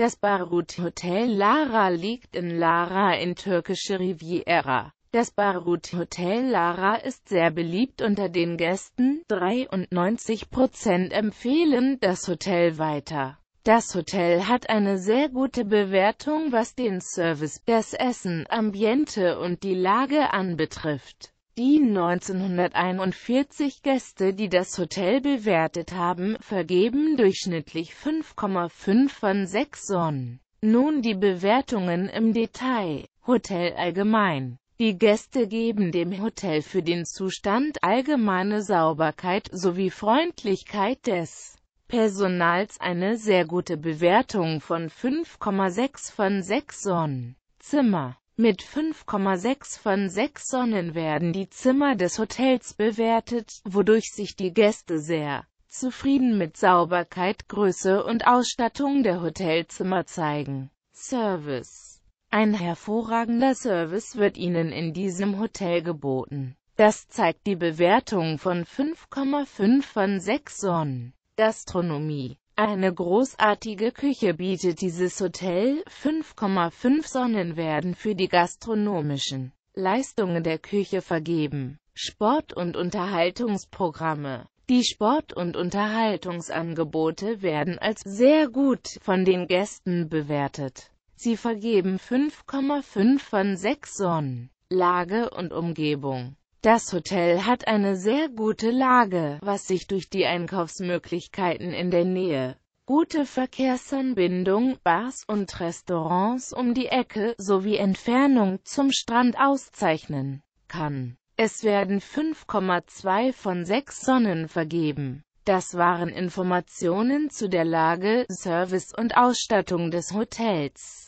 Das Barut Hotel Lara liegt in Lara in türkische Riviera. Das Barut Hotel Lara ist sehr beliebt unter den Gästen, 93% empfehlen das Hotel weiter. Das Hotel hat eine sehr gute Bewertung was den Service, das Essen, Ambiente und die Lage anbetrifft. Die 1941 Gäste, die das Hotel bewertet haben, vergeben durchschnittlich 5,5 von 6 Sonnen. Nun die Bewertungen im Detail. Hotel allgemein. Die Gäste geben dem Hotel für den Zustand allgemeine Sauberkeit sowie Freundlichkeit des Personals eine sehr gute Bewertung von 5,6 von 6 Sonnen. Zimmer mit 5,6 von 6 Sonnen werden die Zimmer des Hotels bewertet, wodurch sich die Gäste sehr zufrieden mit Sauberkeit, Größe und Ausstattung der Hotelzimmer zeigen. Service Ein hervorragender Service wird Ihnen in diesem Hotel geboten. Das zeigt die Bewertung von 5,5 von 6 Sonnen. Gastronomie eine großartige Küche bietet dieses Hotel, 5,5 Sonnen werden für die gastronomischen Leistungen der Küche vergeben. Sport- und Unterhaltungsprogramme Die Sport- und Unterhaltungsangebote werden als sehr gut von den Gästen bewertet. Sie vergeben 5,5 von 6 Sonnen. Lage und Umgebung das Hotel hat eine sehr gute Lage, was sich durch die Einkaufsmöglichkeiten in der Nähe, gute Verkehrsanbindung, Bars und Restaurants um die Ecke sowie Entfernung zum Strand auszeichnen kann. Es werden 5,2 von 6 Sonnen vergeben. Das waren Informationen zu der Lage, Service und Ausstattung des Hotels.